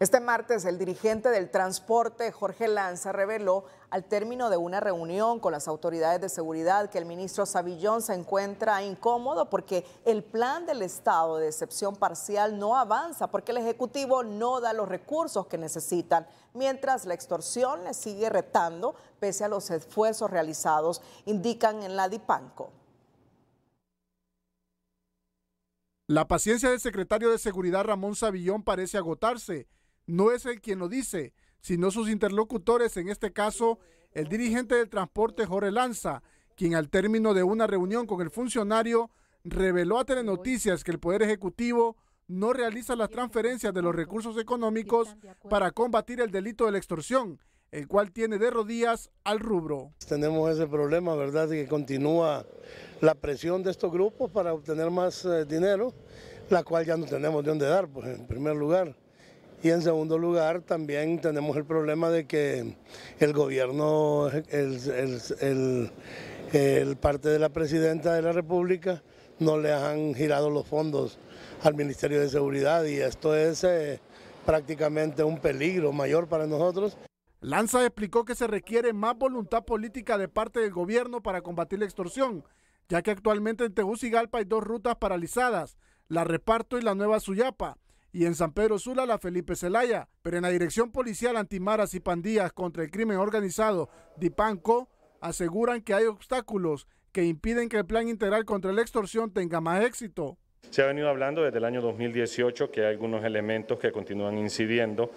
Este martes, el dirigente del transporte, Jorge Lanza, reveló al término de una reunión con las autoridades de seguridad que el ministro Savillón se encuentra incómodo porque el plan del Estado de excepción parcial no avanza, porque el Ejecutivo no da los recursos que necesitan, mientras la extorsión le sigue retando pese a los esfuerzos realizados, indican en la DIPANCO. La paciencia del secretario de Seguridad Ramón Savillón parece agotarse no es el quien lo dice, sino sus interlocutores, en este caso el dirigente del transporte Jorge Lanza, quien al término de una reunión con el funcionario reveló a Telenoticias que el Poder Ejecutivo no realiza las transferencias de los recursos económicos para combatir el delito de la extorsión, el cual tiene de rodillas al rubro. Tenemos ese problema, ¿verdad?, de que continúa la presión de estos grupos para obtener más eh, dinero, la cual ya no tenemos de dónde dar, pues, en primer lugar. Y en segundo lugar, también tenemos el problema de que el gobierno, el, parte de la presidenta de la República, no le han girado los fondos al Ministerio de Seguridad y esto es eh, prácticamente un peligro mayor para nosotros. Lanza explicó que se requiere más voluntad política de parte del gobierno para combatir la extorsión, ya que actualmente en Tegucigalpa hay dos rutas paralizadas, la Reparto y la Nueva Suyapa, y en San Pedro Sula la Felipe Zelaya. Pero en la Dirección Policial Antimaras y Pandillas contra el Crimen Organizado, DIPANCO, aseguran que hay obstáculos que impiden que el plan integral contra la extorsión tenga más éxito. Se ha venido hablando desde el año 2018 que hay algunos elementos que continúan incidiendo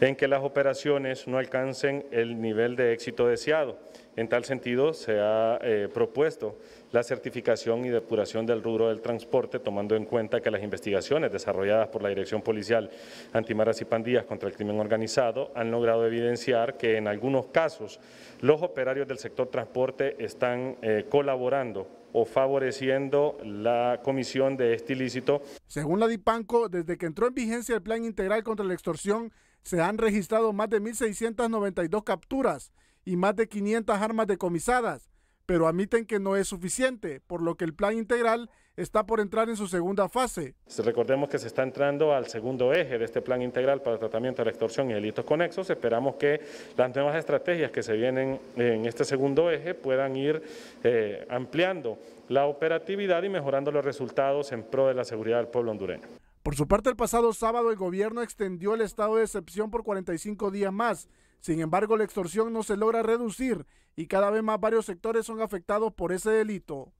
en que las operaciones no alcancen el nivel de éxito deseado en tal sentido, se ha eh, propuesto la certificación y depuración del rubro del transporte, tomando en cuenta que las investigaciones desarrolladas por la Dirección Policial Antimaras y Pandillas contra el Crimen Organizado han logrado evidenciar que en algunos casos los operarios del sector transporte están eh, colaborando o favoreciendo la comisión de este ilícito. Según la DIPANCO, desde que entró en vigencia el Plan Integral contra la Extorsión, se han registrado más de 1.692 capturas y más de 500 armas decomisadas, pero admiten que no es suficiente, por lo que el plan integral está por entrar en su segunda fase. Recordemos que se está entrando al segundo eje de este plan integral para el tratamiento de la extorsión y delitos conexos. Esperamos que las nuevas estrategias que se vienen en este segundo eje puedan ir eh, ampliando la operatividad y mejorando los resultados en pro de la seguridad del pueblo hondureño. Por su parte, el pasado sábado el gobierno extendió el estado de excepción por 45 días más. Sin embargo, la extorsión no se logra reducir y cada vez más varios sectores son afectados por ese delito.